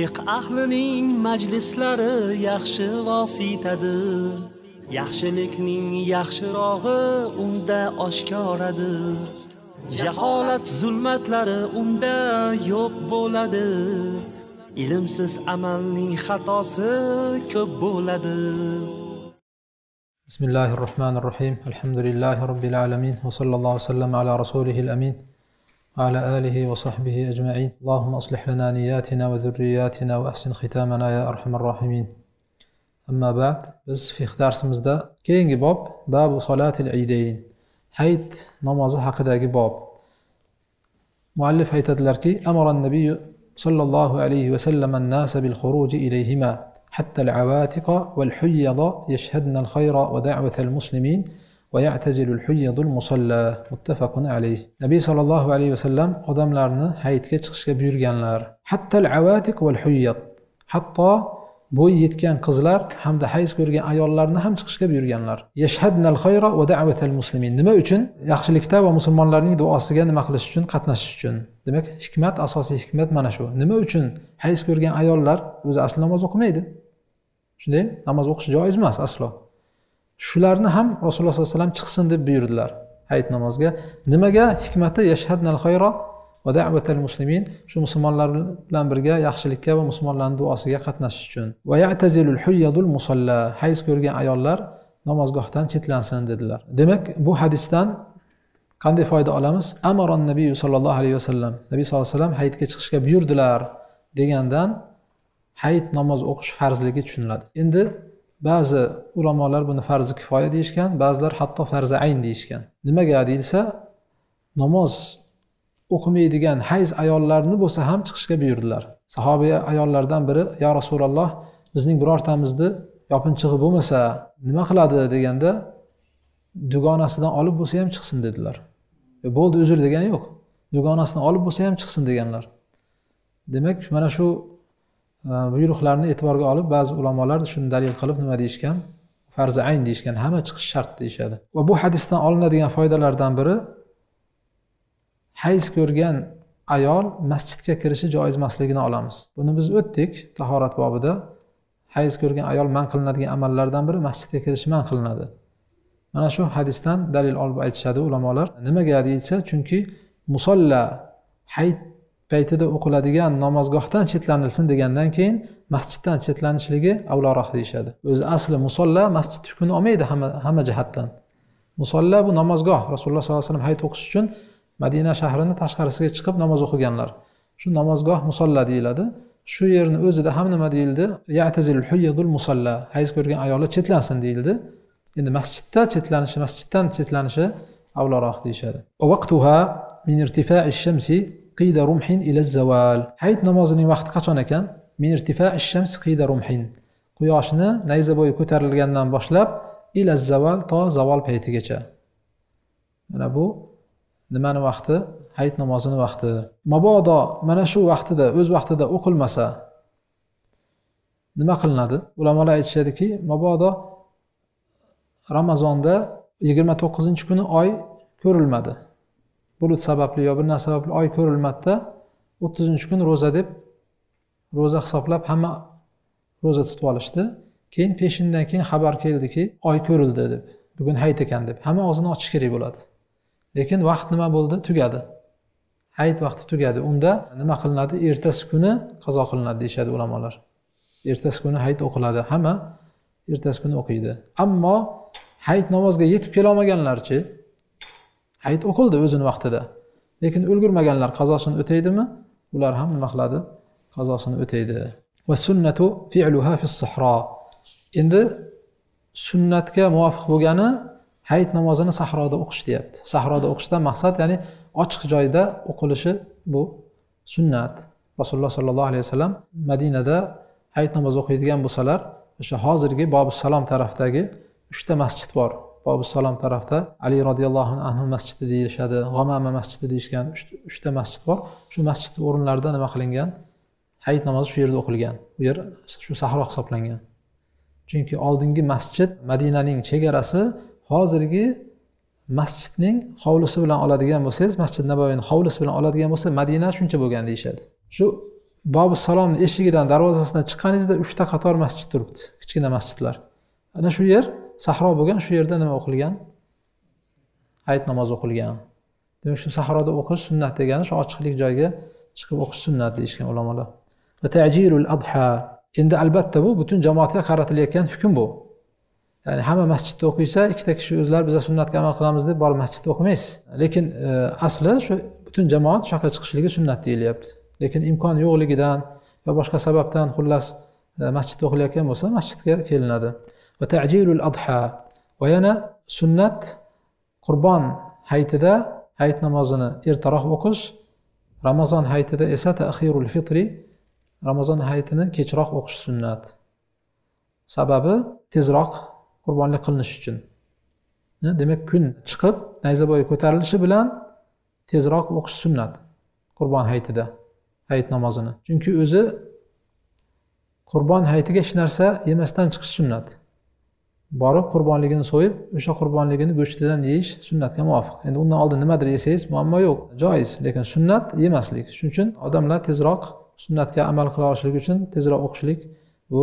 Fiq ahlining majlislari yaxshi vositadir. Yaxshilikning yaxshirog'i unda oshkoradir. Jaholat zulmatlari unda yo'q bo'ladi. Ilmsiz amalning xatosi ko'p bo'ladi. Bismillahirrohmanirrohim. Alhamdulillahirabbil alamin va sallallohu alayhi va sallam ala rasulihil amin. وعلى آله وصحبه أجمعين اللهم أصلح لنا نياتنا وذرياتنا وأحسن ختامنا يا أرحم الراحمين أما بعد بس في خدار سمزدا كين جباب باب صلاة العيدين حيث نماز حق دا جباب معلف حيت الأركي أمر النبي صلى الله عليه وسلم الناس بالخروج إليهما حتى العواتق والحيض يشهدن الخير ودعوة المسلمين vayaatazilul huyyadul musalla muttafaqun alayh nabiy sollallohu alayhi vasallam odamlarni hayitga chiqishga buyurganlar hattal avatiq val huyyat hatto bo'y yetgan qizlar hamda hayz ko'rgan ayollarni ham chiqishga buyurganlar yashhadnal xayra va da'vatal muslimin nima uchun yaxshilikda va musulmonlarning duosiga nima qilish uchun qatnashish uchun demak hikmat asosiy hikmat mana shu nima uchun hayz ko'rgan ayollar o'zi asli namoz o'qimaydi shundaymi namoz o'qish joiz emas aslo shularni ham rasululloh sollallohu alayhi vasallam chiqsin deb buyurdilar hayit namozga nimaga hikmati yashhadnal xayro va da'vatal muslimin shu musulmonlar bilan birga yaxshilikka va musulmonlarni duosiga qatnashish uchun va yatazilul huyyadul musalla hayz ko'rgan ayollar namozgohdan chetlansin dedilar demak bu hadisdan qanday foyda olamiz amaron nabiy sollallohu alayhi vasallam nabiy sallallohu alayhi vasallam hayitga chiqishga buyurdilar degandan hayit namoz o'qish farzligi tushuniladi endi ba'zi ulamolar buni farzi kifoya deyishgan ba'zilar hatto farzi ayn deyishgan nimaga deyilsa namoz o'qimaydigan hayz ayollarni bo'lsa ham chiqishga buyurdilar sahobiy ayollardan biri yo rasululloh bizning birortamizni yopinchig'i bo'lmasa nima qiladi deganda dugonasidan olib bo'lsa ham chiqsin dedilar e, bo'ldi uzr degani yo'q dugonasidan olib bo'lsa ham chiqsin deganlar demak mana shu buyruqlarni e'tiborga olib ba'zi ulamolar shuni dalil qilib nima deyishgan farzi ayn deyishgan hamma chiqish shart deyishadi va bu hadisdan olinadigan foydalardan biri hayz ko'rgan ayol masjidga kirishi joiz emasligini olamiz buni biz o'tdik tahorat bobida hayz ko'rgan ayol man qilinadigan amallardan biri masjidga kirish man qilinadi mana shu hadisdan dalil olib aytishadi ulamolar nimaga deyilsa chunki musolla hayit paytida o'qiladigan namozgohdan chetlanilsin degandan keyin masjiddan chetlanishligi avloroq deyishadi o'zi asli musolla masjid hukmini olmaydi hamma hamma jihatdan musolla bu namozgoh rasululloh sollallohu alayhi vasallam hayit o'qish uchun madina shahrini tashqarisiga chiqib namoz o'qiganlar shu namozgoh musolla deyiladi shu yerni o'zida ham nima deyildi musolla hayz ko'rgan ayollar chetlansin deyildi endi masjidda chetlanishi masjiddan chetlanishi avloroq deyishadi qiyda rumhin ila zaval hayit namozining vaqti qachon ekan min irtifai shams qiyda rumhin quyoshni nayza bo'yi ko'tarilgandan boshlab ila zaval to zavol paytigacha mana bu nimani vaqti hayit namozini vaqti mabodo mana shu vaqtida o'z vaqtida o'qilmasa nima qilinadi ulamolar aytishadiki mabodo ramazonda yigirma to'qqizinchi kuni oy ko'rilmadi bulut sababli yo bir narsa sababli oy ko'rilmadida o'ttizinchi kun ro'za deb ro'za hisoblab hamma ro'za tutib olishdi keyin peshindan keyin xabar keldiki oy ko'rildi deb bugun hayit ekan deb hamma og'zini ochish kerak bo'ladi lekin vaqt nima bo'ldi tugadi hayit vaqti tugadi unda nima qilinadi ertasi kuni qazo qilinadi deyishadi ulamolar ertasi kuni hayit o'qiladi hamma ertasi kuni o'qiydi ammo hayit namozga yetib kelolmaganlarchi hayit o'qildi o'zini vaqtida lekin ulgurmaganlar qazosini o'taydimi ular ham nima qiladi qazosini o'taydi va sunnatu fi'luha fis sahro endi sunnatga muvofiq bo'lgani hayit namozini sahroda o'qish deyapti sahroda o'qishdan maqsad ya'ni ochiq joyda o'qilishi bu sunnat rasululloh sollallohu alayhi vasallam madinada hayit namozi o'qiydigan bo'lsalar o'sha hozirgi bobu salom tarafdagi uchta masjid bor salom tarafda ali roziyallohu anhu masjidi deyishadi g'omama masjidi deyishgan uchta masjid bor shu masjid o'rinlarida nima qilingan hayit namozi shu yerda o'qilgan u yer shu sahro hisoblangan chunki oldingi masjid madinaning chegarasi hozirgi masjidning hovlisi bilan oladigan bo'lsangiz masjid Nabaviyning hovlisi bilan oladigan bo'lsa madina shuncha bo'lgan deyishadi shu bobu salomni eshigidan darvozasidan chiqqaningizda uchta qator masjid turibdi kichkina masjidlar ana shu yer sahro bo'lgan shu yerda nima o'qilgan hayit namozi o'qilgan demak shu sahroda o'qish sunnat degani shu ochiqlik joyga chiqib o'qish sunnat deyishgan ulamolar va tajirul adha endi albatta bu butun jamoatga qaratilayotgan hukm bu ya'ni hamma masjidda o'qiysa ikkita kishi o'zlari biza sunnatga amal qilamiz deb borib masjidda o'qimaysiz lekin e, asli shu butun jamoat shu yoqqa chiqishligi sunnat deyilyapti lekin imkon yo'qligidan yo boshqa sababdan xullas e, masjidda o'qilayotgan bo'lsa masjidga kelinadi va tajilul adha va yana sunnat qurbon haytida hayit namozini ertaroq o'qish ramazon hayitida esa tahirul fitri ramazon hayitini kechroq o'qish sunnat sababi tezroq qurbonlik qilinish uchun demak kun chiqib nayzaboyi ko'tarilishi bilan tezroq o'qish sunnat qurbon hayitida hayit namozini chunki o'zi qurbon hayitiga hech narsa yemasdan chiqish sunnat borib qurbonligini so'yib o'sha qurbonligini go'shtidan yeyish sunnatga muvofiq endi undan oldin nimadir yesangiz muammo yo'q joiz lekin sunnat yemaslik shuning uchun odamlar tezroq sunnatga amal qila olishlik uchun tezroq o'qishlik bu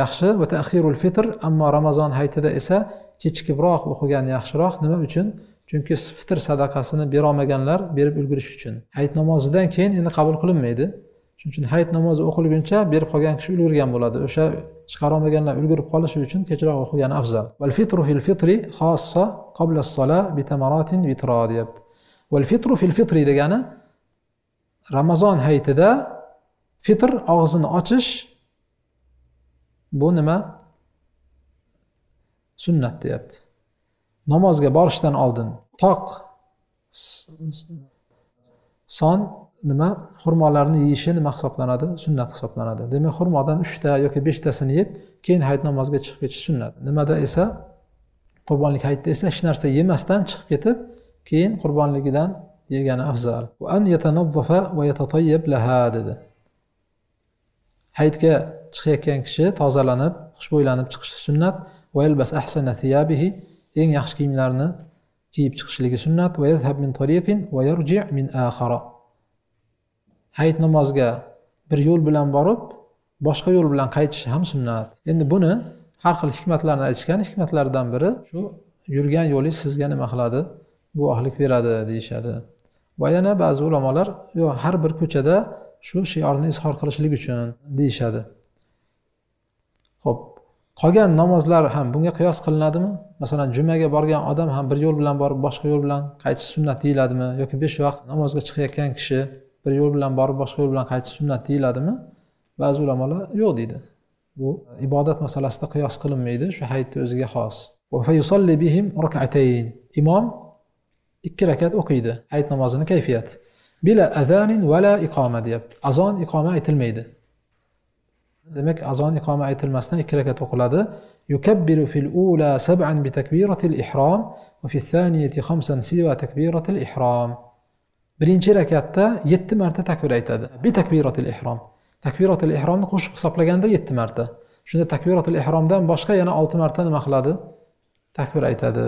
yaxshi va tahirul fitr ammo ramazon hayitida esa kechikibroq o'qigan yaxshiroq nima uchun chunki fitr sadaqasini berolmaganlar berib ulgurish uchun hayit namozidan keyin endi qabul qilinmaydi shuning uchun hayit namozi o'qilguncha berib qolgan kishi ulgurgan bo'ladi o'sha olmaganlar ulgurib qolishi uchun kechroq o'qigani afzal val fitru fil fitri xossa qobla sola bitamaratin vitro deyapti val fitru fil fitri degani ramazon hayitida fitr og'zini ochish bu nima sunnat deyapti namozga borishdan oldin toq son nima xurmolarni yeyishi nima hisoblanadi sunnat hisoblanadi demak xurmodan uchta yoki beshtasini yeb keyin hayit namoziga chiqib ketish sunnat nimada esa qurbonlik hayitda esa hech narsa yemasdan chiqib ketib keyin qurbonligidan yegani afzal dedi hayitga chiqayotgan kishi tozalanib xushbo'ylanib chiqishi sunnat eng yaxshi kiyimlarni kiyib chiqishligi sunnat hayit namoziga bir yo'l bilan borib boshqa yo'l bilan qaytish ham sunnat endi buni har xil hikmatlarni aytishgan hikmatlardan biri shu yurgan yo'lingiz sizga nima qiladi guvohlik beradi deyishadi va yana ba'zi ulamolar yo har bir ko'chada shu shiorni izhor qilishlik uchun deyishadi ho'p qolgan namozlar ham bunga qiyos qilinadimi masalan jumaga borgan odam ham bir yo'l bilan borib boshqa yo'l bilan qaytish sunnat deyiladimi yoki besh vaqt namozga chiqayotgan kishi bir yo'l bilan borib boshqa yo'l bilan qaytish sunnat deyiladimi ba'zi ulamolar yo'q deydi bu ibodat masalasida qiyos qilinmaydi shu hayitni o'ziga xos imom ikki rakat o'qiydi hayit namozini kayfiyati bila azanin vala iqoma deyapti azon iqoma aytilmaydi demak azon iqoma aytilmasdan ikki rakat o'qiladi yukabbiru fil ula sab'an يكبر في الأولى سبعا بتكبيرة الإحرام thaniyati khamsan siwa takbirati al ihrom birinchi rakatda yetti marta takbir aytadi bi takbiratil ihrom takbiratil ihromni qo'shib hisoblaganda yetti marta shunda takbiratil ihromdan boshqa yana olti marta nima qiladi takbir aytadi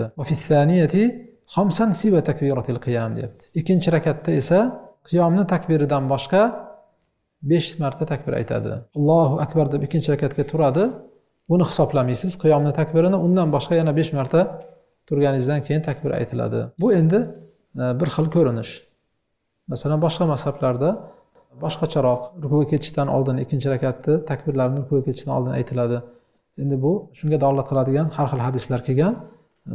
ikkinchi rakatda esa qiyomni takbiridan boshqa besh marta takbir aytadi allohu akbar deb ikkinchi rakatga turadi buni hisoblamaysiz qiyomni takbirini undan boshqa yana besh marta turganingizdan keyin takbir aytiladi bu endi e, bir xil ko'rinish masalan boshqa mazhablarda boshqacharoq rukuga ketishdan oldin ikkinchi rakatni takbirlarni rukuga ketishdan oldin aytiladi endi bu shunga dalolat qiladigan har xil hadislar kelgan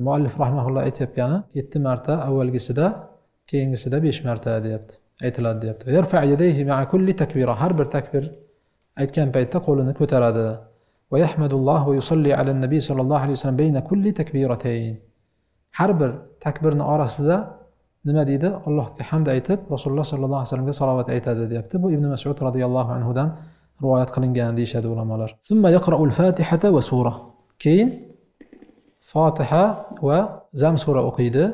muallif rahmaulloh aytayotgani yetti marta avvalgisida keyingisida besh marta deyapti aytiladi deyapti har bir takbir aytgan paytda qo'lini ko'taradi yusolli alayhi vasallam bayna kulli takbiratayn har bir takbirni orasida nima deydi allohga hamd aytib rasululloh sollallohu alayhi vasallamga salovat aytadi deyapti bu ibn masud roziyallohu anhudan rivoyat qilingan deyishadi ulamolar fatihata va sura keyin fotiha va zam sura o'qiydi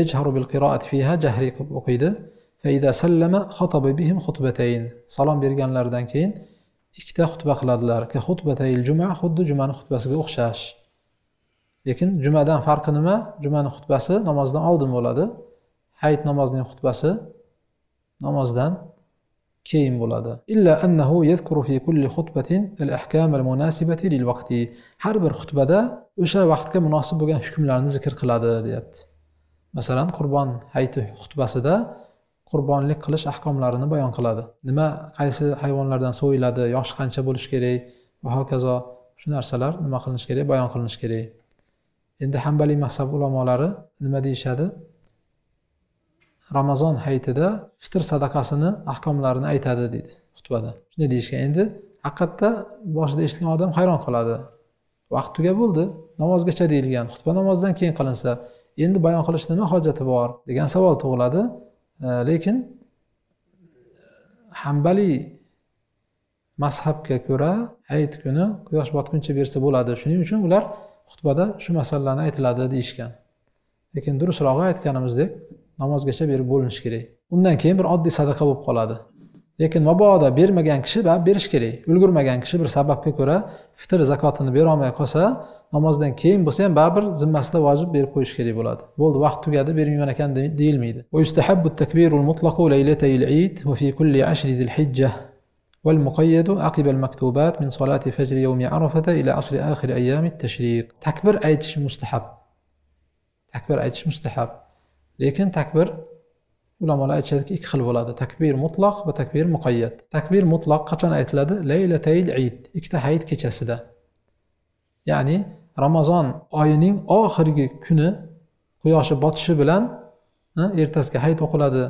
yajharu bil qiroat fiha jahri qilib o'qiydi sallama xotaba bihim xutbatayn salom berganlaridan keyin ikkita xutba qiladilar ka xutbatayil juma xuddi jumani xutbasiga o'xshash lekin jumadan farqi nima jumani xutbasi namozdan oldin bo'ladi hayit namozining xutbasi namozdan keyin bo'ladi illa annahu yazkuru fi kulli khutbatin al ahkam al munasibati lil waqti har bir xutbada o'sha vaqtga munosib bo'lgan hukmlarni zikr qiladi deyapti masalan qurbon hayiti xutbasida qurbonlik qilish ahkomlarini bayon qiladi nima qaysi hayvonlardan so'yiladi yoshi qancha bo'lishi kerak va hokazo shu narsalar nima qilinishi kerak bayon qilinishi kerak endi hambaliy mahsab ulamolari nima deyishadi ramazon hayitida fitr sadaqasini ahkomlarini aytadi deydi xutbada shunday deyishgan endi haqiqatda boshida eshitgan odam hayron qoladi vaqt tugab bo'ldi namozgacha deyilgan xutba namozdan keyin qilinsa endi bayon qilish nima hojati bor degan savol tug'iladi e, lekin hambaliy mazhabga ko'ra hayit kuni quyosh botguncha bersa bo'ladi shuning uchun ular xutbada shu masalalarni aytiladi deyishgan lekin durustrog'i aytganimizdek namozgacha berib bo'linishi kerak undan keyin bir oddiy sadaqa bo'lib qoladi lekin mabodo bermagan kishi baribir berish kerak ulgurmagan kishi bir sababga ko'ra fitr zakotini berolmay qolsa namozdan keyin bo'lsa ham baribir zimmasida vojib berib qo'yish kerak bo'ladi bo'ldi vaqt tugadi bermayman ekan deyilmaydi takbir aytish mustahab takbir aytish mustahab lekin takbir ulamolar aytishadiki ikki xil bo'ladi takbir mutloq va takbir muqayyat takbir mutloq qachon aytiladi laylatayl id ikkita hayit kechasida ya'ni ramazon oyining oxirgi kuni quyoshi botishi bilan ertasiga hayit o'qiladi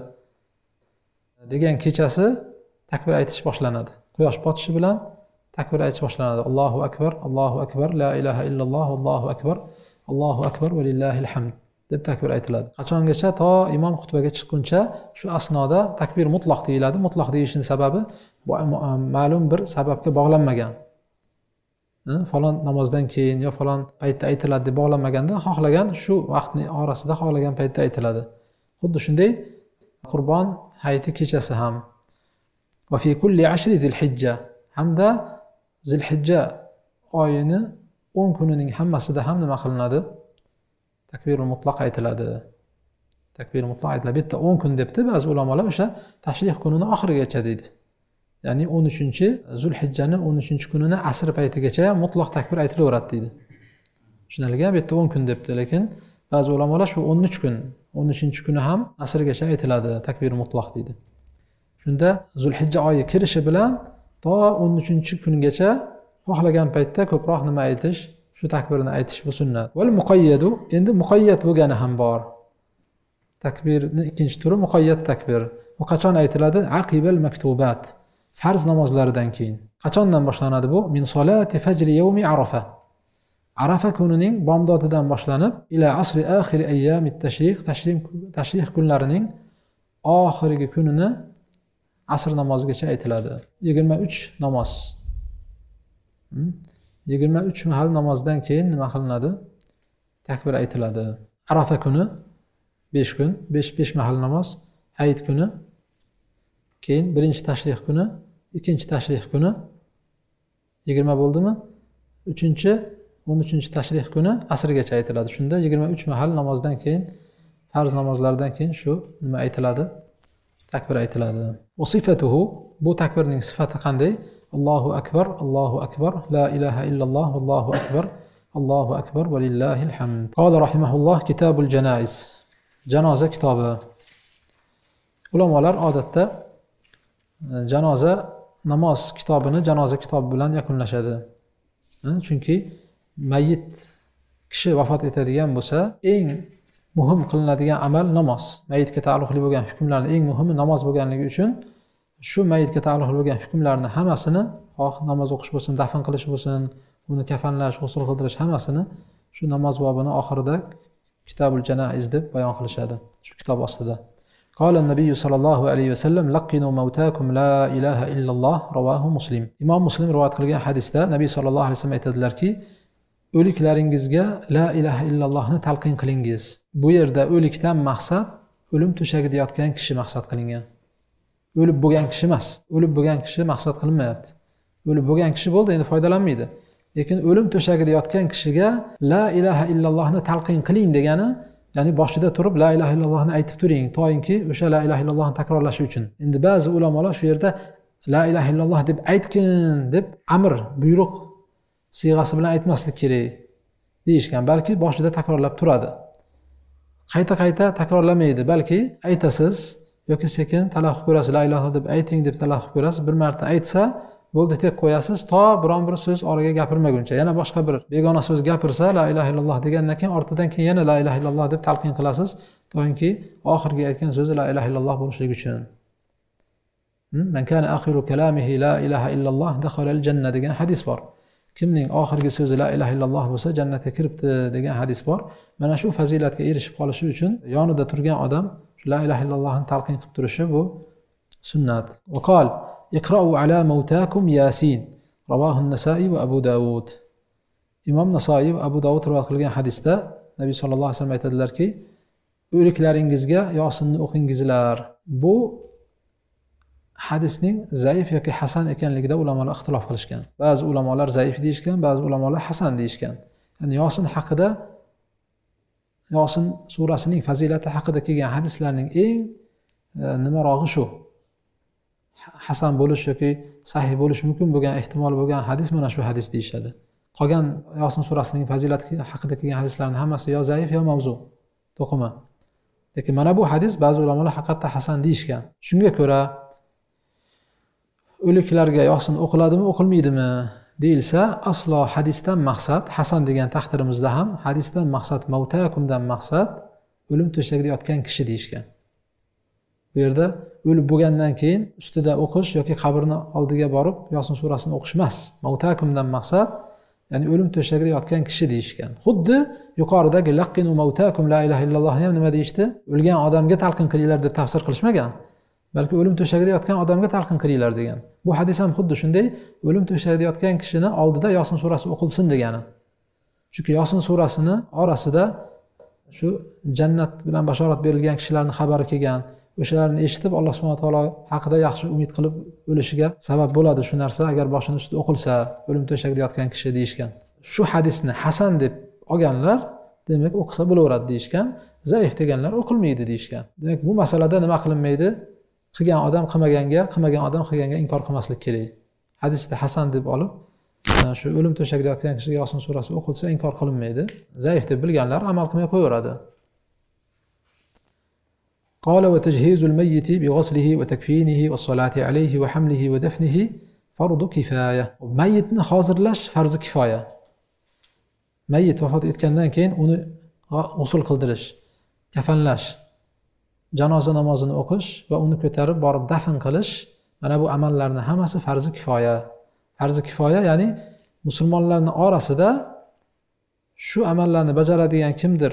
degan kechasi takbir aytish boshlanadi quyosh botishi bilan takbir aytish boshlanadi allohu akbar allohu akbar la ilaha illalloh allohu akbar allohu akbar va hamd deb takbir aytiladi qachongacha to imom xutbaga chiqquncha shu asnoda takbir mutloq deyiladi mutloq deyishini sababi ma'lum bir sababga bog'lanmagan falon namozdan keyin yo falon paytda aytiladi deb bog'lanmaganda xohlagan shu vaqtni orasida xohlagan paytda aytiladi xuddi shunday qurbon hayiti kechasi ham va fi kulli ashri zilhijja hamda zilhijja oyini o'n kunining hammasida ham nima qilinadi takbir mutlaq aytiladi takbir mutlaq aytiladi bitta o'n kun debdi ba'zi ulamolar o'sha tashrih kunini oxirigacha deydi ya'ni o'n uchinchi zulhijjani o'n uchinchi kunini asr paytigacha mutlaq takbir aytilaveradi deydi bu bitta o'n kun debdi lekin ba'zi ulamolar shu o'n uch kun o'n uchinchi kuni ham asrgacha aytiladi takbir mutlaq deydi shunda zulhijja oyi kirishi bilan to o'n uchinchi kungacha xohlagan paytda ko'proq nima aytish shu takbirni aytish bu sunnat val muqayyadu endi muqayyat bo'lgani ham bor takbirni ikkinchi turi muqayyat takbir u qachon aytiladi aqibal maktubat farz namozlaridan keyin qachondan boshlanadi bu min solati fajri yawmi arafa arafa kunining bomdodidan boshlanib ila asri axiri ayyami tashrih tashrih kunlarining oxirgi kunini asr namozigacha aytiladi yigirma uch namoz hmm? yigirma uch mahal namozdan keyin nima qilinadi takbir aytiladi arafa kuni besh kun besh besh mahal namoz hayit kuni keyin birinchi tashrih kuni ikkinchi tashrih kuni yigirma bo'ldimi uchinchi o'n uchinchi tashrih kuni asrgacha aytiladi shunda yigirma uch mahal namozdan keyin farz namozlardan keyin shu nima aytiladi takbir aytiladi bu takbirning sifati qanday Allahu akbar, Allahu akbar, la ilaha illalloh, Allahu akbar, Allahu akbar va lillahil hamd. Qala rahimahulloh Kitabul janaiz. Janoza kitobi. Ulamolar odatda e, janoza namoz kitobini janoza kitobi bilan yakunlashadi. E, chunki mayyit kishi vafot etadigan bo'lsa, eng muhim qilinadigan amal namoz mayitga taalluqli bo'lgan hukmlarni eng muhimi namoz bo'lganligi uchun shu mayitga taalluqli bo'lgan hukmlarni hammasini xoh namoz o'qish bo'lsin dafn qilish bo'lsin uni kafanlash g'usul qildirish hammasini shu namoz bobini oxirida kitabul janaiz deb bayon qilishadi shu kitob ostida قال النبي صلى alayhi عليه وسلم لقنوا موتاكم لا إله إلا الله رواه مسلم إمام مسلم رواية قلقان حديث ده نبي صلى الله عليه o'liklaringizga la ilaha illallohni talqin qilingiz bu yerda o'likdan maqsad o'lim to'shagida yotgan kishi maqsad qilingan o'lib bo'lgan kishi emas o'lib bo'lgan kishi maqsad qilinmayapti o'lib bo'lgan kishi bo'ldi endi foydalanmaydi lekin o'lim to'shagida yotgan kishiga la ilaha illallohni talqin qiling degani ya'ni boshida turib la ilaha illallohni aytib turing toinki o'sha la ilaha illallohni takrorlashi uchun endi ba'zi ulamolar shu yerda la ilaha illalloh deb aytgin deb amr buyruq siyg'asi bilan aytmaslik kerak deyishgan balki boshida takrorlab turadi qayta qayta takrorlamaydi balki aytasiz yoki sekin qilib ko'rasiz la iloha deb ayting deb qilib ko'rasiz bir marta aytsa bo'ldi deb qo'yasiz to biron bir so'z oraga gapirmaguncha yana boshqa bir begona so'z gapirsa la ilaha illalloh degandan keyin ortidan keyin yana la ilaha illalloh deb talqin qilasiz toinki oxirgi aytgan so'zi la ilaha illalloh bo'lishligi uchun hmm? man kana axiru kalamihi la ilaha illalloh dakhalal janna degan hadis bor kimning oxirgi so'zi la ilaha illalloh bo'lsa jannatga kiribdi degan hadis bor mana shu fazilatga erishib qolishi uchun yonida turgan odam la ilaha illallohni talqin qilib turishi bu sunnat وقال اقرأوا على موتاكم ياسين رواه النسائي وأبو داود imom nasoiy va abu dovud rivoyat qilgan hadisda nabiy sallallohu alayhi vasallam aytadilarki o'liklaringizga yosinni o'qingizlar bu hadisning zaif yoki hasan ekanligida ulamolar ixtilof qilishgan ba'zi ulamolar zaif deyishgan ba'zi ulamolar hasan deyishgan ya'ni yosin haqida yosin surasining fazilati haqida kelgan hadislarning eng e, nimarog'i shu hasan bo'lish yoki sahih bo'lishi mumkin bo'lgan ehtimol bo'lgan hadis mana shu hadis deyishadi qolgan yosin surasining fazilati haqida kelgan hadislarni hammasi yo zaif yo mavzu to'qima lekin mana bu hadis ba'zi ulamolar haqiqatda hasan deyishgan shunga ko'ra o'liklarga yosin o'qiladimi o'qilmaydimi deyilsa aslo hadisdan maqsad hasan degan taqdirimizda ham hadisdan maqsad mavtakumdan maqsad o'lim to'shagida yotgan kishi deyishgan bu yerda o'lib bo'lgandan keyin ustida o'qish yoki qabrni oldiga borib yosin surasini o'qish emas mavtakumdan maqsad ya'ni o'lim to'shagida yotgan kishi deyishgan xuddi yuqoridagi laqqinu mavtakum la ilaha illallohni ham nima deyishdi o'lgan odamga talqin qilinglar deb tafsir qilishmagan balki o'lim to'shagida yotgan odamga talqin qilinglar degan bu hadis ham xuddi shunday o'lim to'shagida yotgan kishini oldida yosin surasi o'qilsin degani chunki yosin surasini orasida shu jannat bilan bashorat berilgan kishilarni xabari kelgan o'shalarni eshitib alloh subhana taolo haqida yaxshi umid qilib o'lishiga sabab bo'ladi shu narsa agar boshini ustida o'qilsa o'lim to'shagida yotgan kishi deyishgan shu hadisni hasan deb olganlar demak o'qisa bo'laveradi deyishgan zaif deganlar o'qilmaydi deyishgan demak bu masalada nima qilinmaydi qilgan odam qilmaganga qilmagan odam qilganga inkor qilmaslik kerak hadisda hasan deb olib shu o'lim to'shagida yotgan kishiga yosin surasi o'qilsa inkor qilinmaydi zaif deb bilganlar amal qilmay qo'yaveradi قال وتجهيز الميت بغسله وتكفينه والصلاة عليه وحمله ودفنه فرض كفاية ميتni hozirlash farzi kifoya mayit vafot etgandan keyin uni g'usul qildirish kafanlash janoza namozini o'qish va uni ko'tarib borib dafn qilish mana bu amallarni hammasi farzi kifoya farzi kifoya ya'ni musulmonlarni orasida shu amallarni bajaradigan kimdir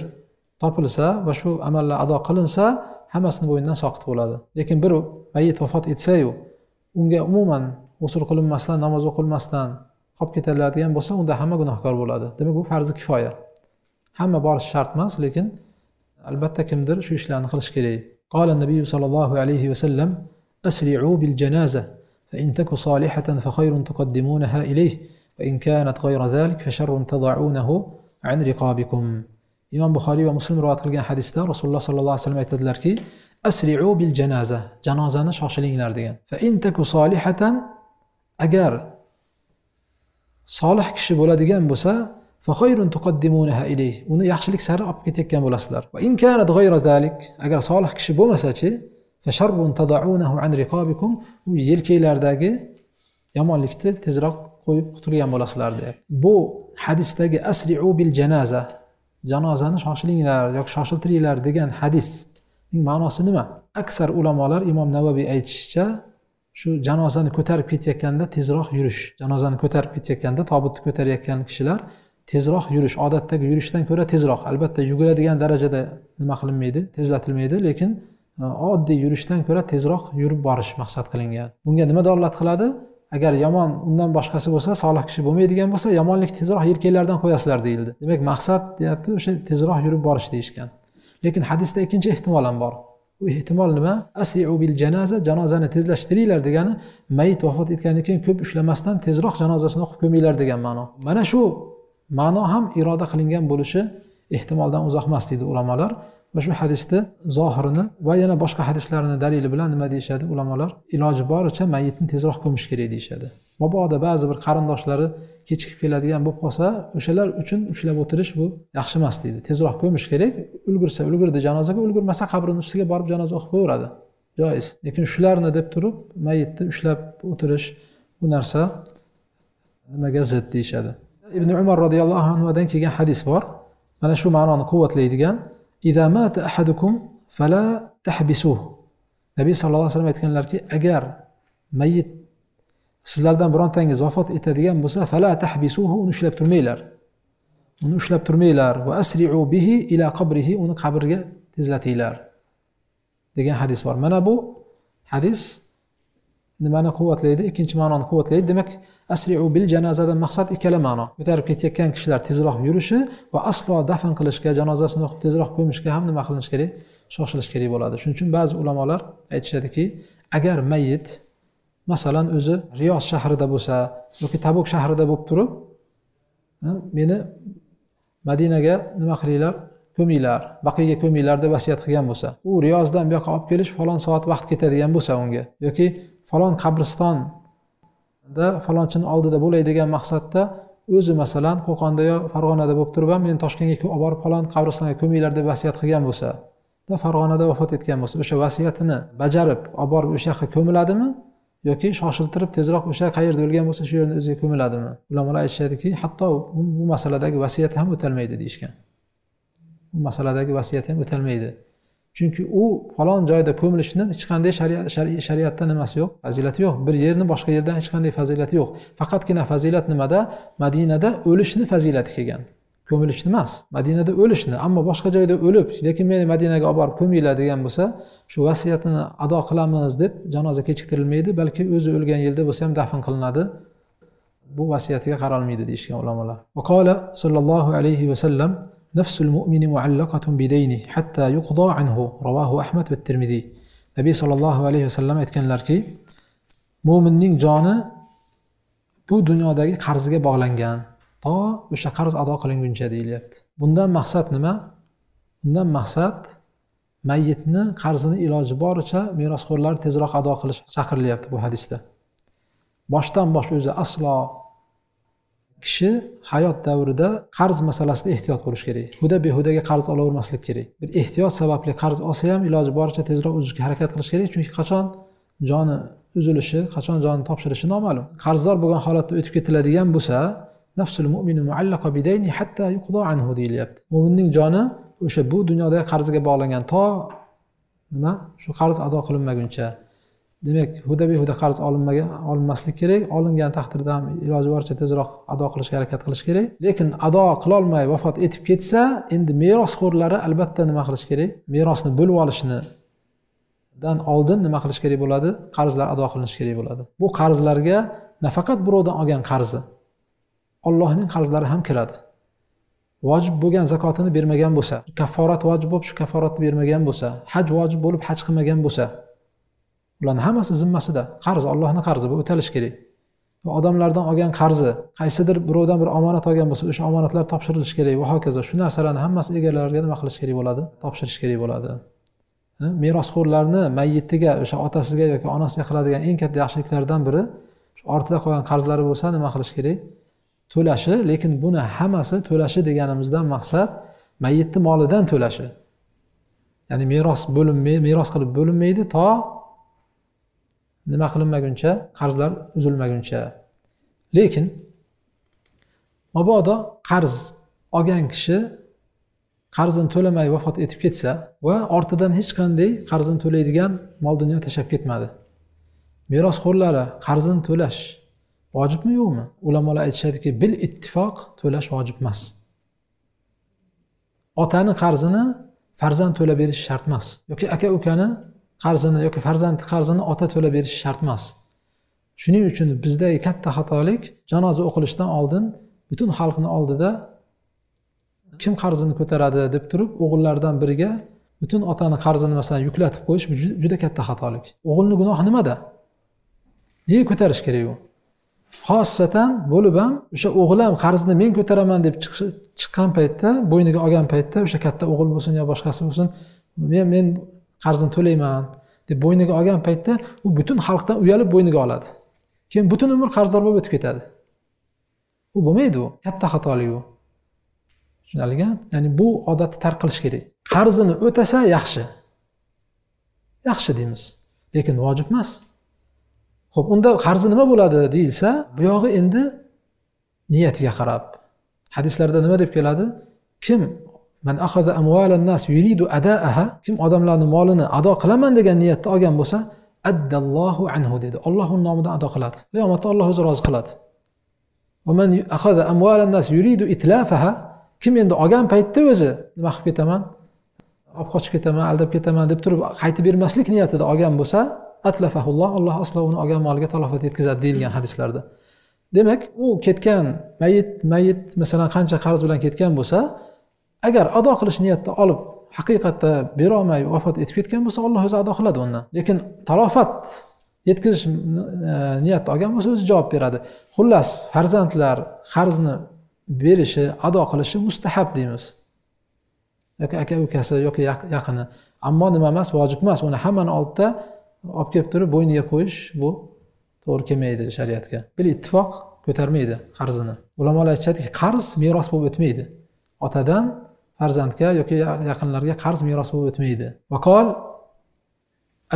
topilsa va shu amallar ado qilinsa hammasini bo'ynidan soqit bo'ladi lekin bir mayit vafot etsayu unga umuman g'usul qilinmasdan namoz o'qilmasdan qolib ketaveradigan bo'lsa unda hamma gunohkor bo'ladi demak bu farzi kifoya hamma borishi shart emas lekin albatta kimdir shu ishlarni qilish kerak qola nabiy sollallohu alayhi vasallam أسرعوا بالجنازة فإن تك صالحة فخير تقدمونها إليه وإن كانت غير ذلك فشر تضعونه عن رقابكم إمام بخاري ومسلم رواة قلقان حديثة رسول الله صلى الله عليه وسلم أيتد أسرعوا بالجنازة جنازة نشاشلين لاردين فإن تك صالحة أجار صالح كشبولا ديان بسا uni yaxshilik sari olib ketayotgan bo'lasizlar agar solih kishi bo'lmasachi u yelkanglardagi yomonlikni tezroq qo'yib qutulgan bo'lasizlar deyapti bu hadisdagi asriu bil janaza janozani shoshilinglar yoki shoshiltiringlar degan hadisning ma'nosi nima aksar ulamolar imom navaviy aytishicha shu janozani ko'tarib ketayotganda tezroq yurish janozani ko'tarib ketayotganda tobutni ko'tarayotgan kishilar tezroq yurish odatdagi yurishdan ko'ra tezroq albatta yuguradigan darajada nima qilinmaydi tezlatilmaydi lekin e, oddiy yurishdan ko'ra tezroq yurib borish maqsad qilingan bunga nima dalolat qiladi agar yomon undan boshqasi bo'lsa solih kishi bo'lmaydigan bo'lsa yomonlik tezroq yelkanglardan qo'yasizlar deyildi demak maqsad deyapti o'sha tezroq yurib borish deyishgan lekin hadisda ikkinchi ehtimol ham bor u ehtimol nima asiu bil janaza janozani tezlashtiringlar degani mayit vafot etgandan keyin ko'p ushlamasdan tezroq janozasini o'qib ko'minglar degan ma'no mana shu ma'no ham iroda qilingan bo'lishi ehtimoldan uzoq emas deydi ulamolar va shu hadisni zohirini va yana boshqa hadislarni dalili bilan nima deyishadi ulamolar iloji boricha mayitni tezroq ko'mish kerak deyishadi mabodo ba'zi bir qarindoshlari kechikib keladigan bo'lib qolsa o'shalar uchun ushlab o'tirish bu yaxshi emas deydi tezroq ko'mish kerak ulgursa ulgurdi janozaga ulgurmasa qabrini ustiga borib janoza o'qib qo'yaveradi joiz lekin shularni deb turib mayitni ushlab o'tirish bu narsa nimaga zid deyishadi ibn umar roziyallohu anhudan kelgan hadis bor mana shu ma'noni quvvatlaydigan fala tahbisuh nabiy sallallohu alayhi vasallam aytganlarki agar mayit sizlardan birontangiz vafot etadigan bo'lsa fala tahbisuhu uni ushlab turmanglar uni ushlab turmanglar va asriu bihi ila qabrihi uni qabrga tezlatinglar degan hadis bor mana bu hadis nimani quvvatlaydi ikkinchi ma'noni quvvatlaydi demak asriu bil janozadan maqsad ikkala ma'no ko'tarib ketayotgan kishilar tezroq yurishi va aslo dafn qilishga janozasini o'qib tezroq ko'mishga ham nima qilinishi kerak shoshilish kerak bo'ladi shuning uchun ba'zi ulamolar aytishadiki agar mayit masalan o'zi riyoz shahrida bo'lsa yoki tabuk shahrida bo'lib turib meni madinaga nima qilinglar ko'minglar baqiyga ko'minglar deb vasiyat qilgan bo'lsa u riyozdan bu yoqqa olib kelish falon soat vaqt ketadigan bo'lsa unga yoki falon qabriston da falonchini oldida bo'lay degan maqsadda o'zi masalan qo'qonda yo farg'onada bo'lib turib ham meni toshkentga olib borib falon qabristonga ko'minglar deb vasiyat qilgan bo'lsa farg'onada vafot etgan bo'lsa o'sha vasiyatini bajarib olib borib o'sha yoqqa ko'miladimi yoki shoshiltirib tezroq o'sha qayerda o'lgan bo'lsa shu yerni o'ziga ko'miladimi ulamolar aytishadiki hatto bu masaladagi vasiyat ham o'talmaydi deyishgan bu masaladagi vasiyat ham o'talmaydi chunki u falon joyda ko'milishni hech qanday shariatda nimasi yo'q fazilati yo'q bir yerni boshqa yerdan hech qanday fazilati yo'q faqatgina fazilat nimada madinada o'lishni fazilati kelgan ko'milishni emas madinada o'lishni ammo boshqa joyda o'lib lekin meni madinaga olib borib ko'minglar degan bo'lsa shu vasiyatini ado qilamiz deb janoza kechiktirilmaydi balki o'zi o'lgan yilda bo'lsa ham dafn qilinadi bu vasiyatiga qaralmaydi deyishgan ulamolar vaqola sollallohu alayhi vasallam nafsul mu'mini muallaqatun bidayni hatta yuqdo anhu ravohu ahmad va termiziy nabiy sollallohu alayhi vasallam aytganlarki mo'minning joni bu dunyodagi qarziga bog'langan to o'sha qarz ado qilinguncha deyilyapti bundan maqsad nima bundan maqsad mayitni qarzini iloji boricha merosxo'rlar tezroq ado qilish chaqirilyapti bu hadisda boshdan bosh o'zi aslo kishi hayot davrida qarz masalasida ehtiyot bo'lishi kerak huda behudaga qarz olavermaslik kerak bir ehtiyot sababli qarz olsa ham iloji boricha tezroq uzishga harakat qilish kerak chunki qachon joni uzilishi qachon jonini topshirishi noma'lum qarzdor bo'lgan holatda o'tib ketiladigan bo'lsa nafsul mu'minu muallaqa bidayni hatta yuqdo anhu deyilyapti mo'minning joni o'sha bu dunyodagi qarziga bog'langan to nima shu qarz ado qilinmaguncha demak huda qarz olinmagan olinmaslik kerak olingan taqdirda ham iloji boricha tezroq ado qilishga harakat qilish kerak lekin ado qilolmay vafot etib ketsa endi merosxo'rlari albatta nima qilish kerak merosni bo'lib olishnidan oldin nima qilish kerak bo'ladi qarzlar ado qilinishi kerak bo'ladi bu qarzlarga nafaqat birovdan olgan qarzi ollohning qarzlari ham kiradi vojib bo'lgan zakotini bermagan bo'lsa kafforat vojib bo'lib shu kafforatni bermagan bo'lsa haj vojib bo'lib haj qilmagan bo'lsa ularni hammasi zimmasida qarz allohni qarzi bu o'talishi kerak va odamlardan olgan qarzi qaysidir birovdan bir omonat olgan bo'lsa o'sha omonatlar topshirilishi kerak va hokazo shu narsalarni hammasi egalariga nima qilish kerak bo'ladi topshirish kerak bo'ladi merosxo'rlarni mayyitiga o'sha otasiga yoki onasiga qiladigan eng katta yaxshiliklardan biri ortida qolgan qarzlari bo'lsa nima qilish kerak to'lashi lekin buni hammasi to'lashi deganimizdan maqsad mayitni molidan to'lashi ya'ni meros bo'lin meros qilib bo'linmaydi to nima qilinmaguncha qarzlar uzilmaguncha lekin mabodo qarz olgan kishi qarzini to'lamay vafot etib ketsa va ortidan hech qanday qarzini to'laydigan mol dunyo tashlab ketmadi merosxo'rlari qarzini to'lash vojibmi yo'qmi ulamolar aytishadiki bil ittifoq to'lash vojib emas otani qarzini farzand to'lab berish shart emas yoki aka ukani qarzini yoki farzandni qarzini ota to'lab berishi shart emas shuning uchun bizdagi katta xatolik janoza o'qilishdan oldin butun xalqni oldida kim qarzini ko'taradi deb turib o'g'illardan biriga butun otani qarzini masalan yuklatib qo'yish bu juda katta xatolik o'g'ilni gunohi nimada nega ko'tarish kerak u xossatan bo'lib ham o'sha o'g'il ham qarzni men ko'taraman deb chiqqan paytda bo'yniga olgan paytda o'sha katta o'g'il bo'lsin yo boshqasi bo'lsin men men qarzini to'layman deb bo'yniga olgan paytda u butun xalqdan uyalib bo'yniga oladi keyin butun umr qarzdor bo'lib o'tib ketadi u bo'lmaydi u katta xatolik u tushunarlimi ya'ni bu odatni tark qilish kerak qarzini o'tasa yaxshi yaxshi deymiz lekin vojib emas ho'p unda qarzi nima bo'ladi deyilsa buyog'i endi niyatiga qarab hadislarda nima deb keladi kim man ahada amvalan nas yuridu adaaha kim odamlarni molini ado qilaman degan niyatda olgan bo'lsa addallohu anhu dedi olloh uni nomidan ado qiladi qiyomatda olloh o'zi rozi qiladi man ahada amvalan nas yuridu itlafaha kim endi olgan paytda o'zi nima qilib ketaman olib qochib ketaman aldab ketaman deb turib qaytib bermaslik niyatida olgan bo'lsa atlafahulloh alloh aslo uni olgan moliga talofat yetkazadi deyilgan hadislarda demak u ketgan mayit mayit masalan qancha qarz bilan ketgan bo'lsa agar ado qilish niyatda olib haqiqatda berolmay vafot etib ketgan bo'lsa olloh o'zi ado qiladi undan lekin talofat yetkazish e, niyat olgan bo'lsa o'zi javob beradi xullas farzandlar qarzni berishi ado qilishi mustahab deymiz yoki aka ukasi yoki yaqini ammo nima emas vojib emas uni hammani oldida olib kelib turib bo'yniga qo'yish bu to'g'ri kelmaydi shariatga bil ittifoq ko'tarmaydi qarzini ulamolar aytishadiki qarz meros bo'lib o'tmaydi otadan farzandga yoki yaqinlarga qarz meros bo'lib o'tmaydi vaqol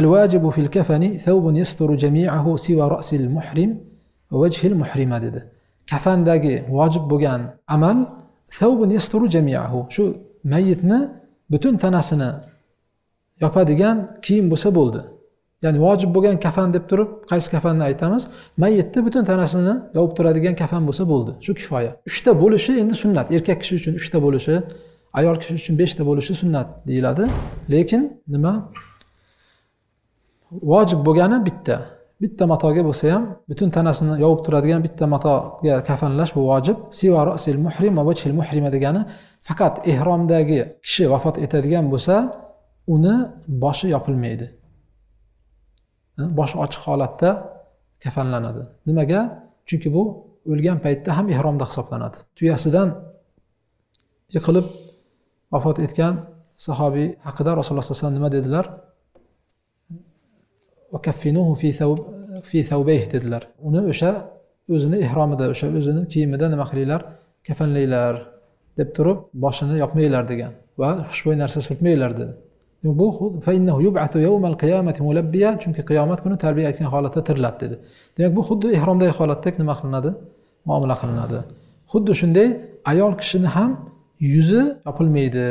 الواجب في الكفن ثوب يستر جميعه سوى رأس المحرم ووجه المحرمة dedi kafandagi vojib bo'lgan amal savbun yasturu jamiahu shu mayyitni butun tanasini yopadigan kiyim bo'lsa bo'ldi ya'ni vojib bo'lgan kafan deb turib qaysi kafanni aytamiz mayyitni butun tanasini yovib turadigan kafan bo'lsa bo'ldi shu kifoya uchta bo'lishi endi sunnat erkak kishi uchun uchta bo'lishi ayol kishi uchun beshta bo'lishi sunnat deyiladi lekin nima vojib bo'lgani bitta bitta matoga bo'lsa ham butun tanasini yovib turadigan bitta matoga kafanlash bu vojib muhrim va muhrima degani faqat ehromdagi kishi vafot etadigan bo'lsa uni boshi yopilmaydi boshi ochiq holatda kafanlanadi nimaga chunki bu o'lgan paytda ham ehromda hisoblanadi tuyasidan yiqilib vafot etgan sahobiy haqida rasululloh sallallohu alayhi vasallam nima dedilar fi thawb, dedilar uni o'sha o'zini ehromida o'sha o'zini kiyimida nima qilinglar kafanlanglar deb turib boshini yopmanglar degan va xushbo'y narsa surtmanglar dedi bu chunki qiyomat kuni tarbiya aytgan holatda tiriladi dedi demak bu xuddi ehromdagi holatdek nima qilinadi muomala qilinadi xuddi shunday ayol kishini ham yuzi yopilmaydi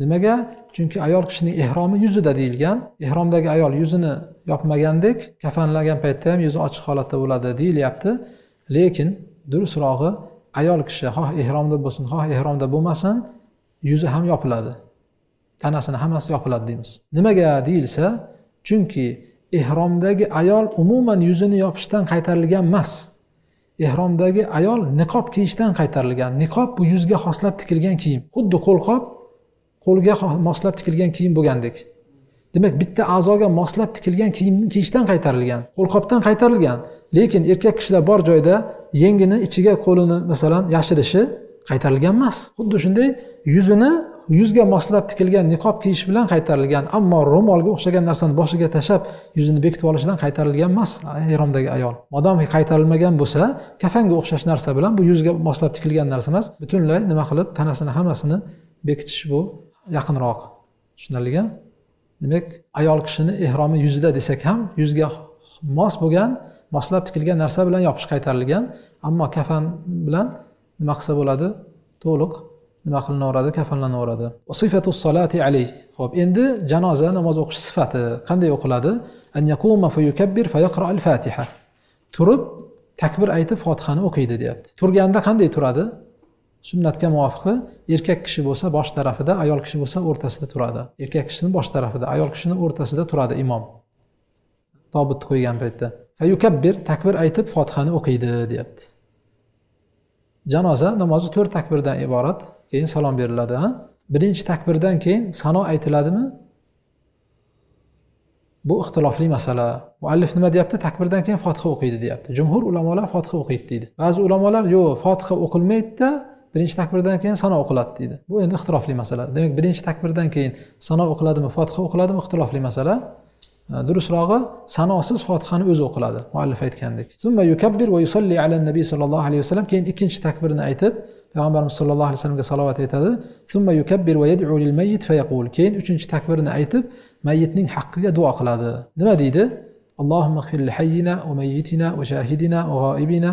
nimaga chunki ayol kishining ehromi yuzida deyilgan ehromdagi ayol yuzini yopmagandek kafanlagan paytda ham yuzi ochiq holatda bo'ladi deyilyapti lekin durustrog'i ayol kishi xoh ehromda bo'lsin xoh ehromda bo'lmasin yuzi ham yopiladi tanasini hammasi yopiladi deymiz nimaga deyilsa chunki ehromdagi ayol umuman yuzini yopishdan qaytarilgan emas ehromdagi ayol niqob kiyishdan qaytarilgan niqob bu yuzga xoslab tikilgan kiyim xuddi qo'lqop qo'lga moslab tikilgan kiyim bo'lgandek demak bitta a'zoga moslab tikilgan kiyimni kiyishdan qaytarilgan qo'lqopdan qaytarilgan lekin erkak kishilar bor joyda yengini ichiga qo'lini masalan yashirishi qaytarilgan emas xuddi shunday yuzini yuzga moslab tikilgan niqob kiyish bilan qaytarilgan ammo ro'molga o'xshagan narsani boshiga tashlab yuzini bekitib olishidan qaytarilgan emas eromdagi ayol modomki qaytarilmagan bo'lsa kafanga o'xshash narsa bilan bu yuzga moslab tikilgan narsa emas butunlay nima qilib tanasini hammasini bekitish bu yaqinroq tushunarlia demak ayol kishini ehromi yuzida desak ham yuzga mos bo'lgan moslab tikilgan narsa bilan yopish qaytarilgan ammo kafan bilan nima qilsa bo'ladi to'liq nima qilinaveradi kafanlanaveradi sifatu solati alayh ho'p endi janoza namoz o'qish sifati qanday o'qiladi an yaquma fayukabbir fayaqra al fatiha turib takbir aytib fotihani o'qiydi deyapti turganda qanday turadi sunnatga muvofiqi erkak kishi bo'lsa bosh tarafida ayol kishi bo'lsa o'rtasida turadi erkak kishini bosh tarafida ayol kishini o'rtasida turadi imom tobutni qo'ygan paytda fayukabbir takbir aytib fotihani o'qiydi deyapti janoza namozi to'rt takbirdan iborat keyin salom beriladi birinchi takbirdan keyin sano aytiladimi bu ixtilofli masala muallif nima deyapti takbirdan keyin fotiha o'qiydi deyapti jumhur ulamolar fotiha o'qiydi deydi ba'zi ulamolar yo'q fotiha o'qilmaydida birinchi takbirdan keyin sano o'qiladi deydi bu endi ixtilofli masala demak birinchi takbirdan keyin sano o'qiladimi fotiha o'qiladimi ixtilofli masala e, durustrog'i sanosiz fotihani o'zi o'qiladi muallif aytgandek nabiy sallallohu alayhi vasallam keyin ikkinchi takbirni aytib payg'ambarimiz sollallohu alayhi vasallamga salovat aytadi summa yukabbir va yad'u lil mayyit fayaqul keyin uchinchi takbirni aytib mayyitning haqqiga duo qiladi nima deydi allohumma li hayyina va mayyitina va shahidina va g'oibina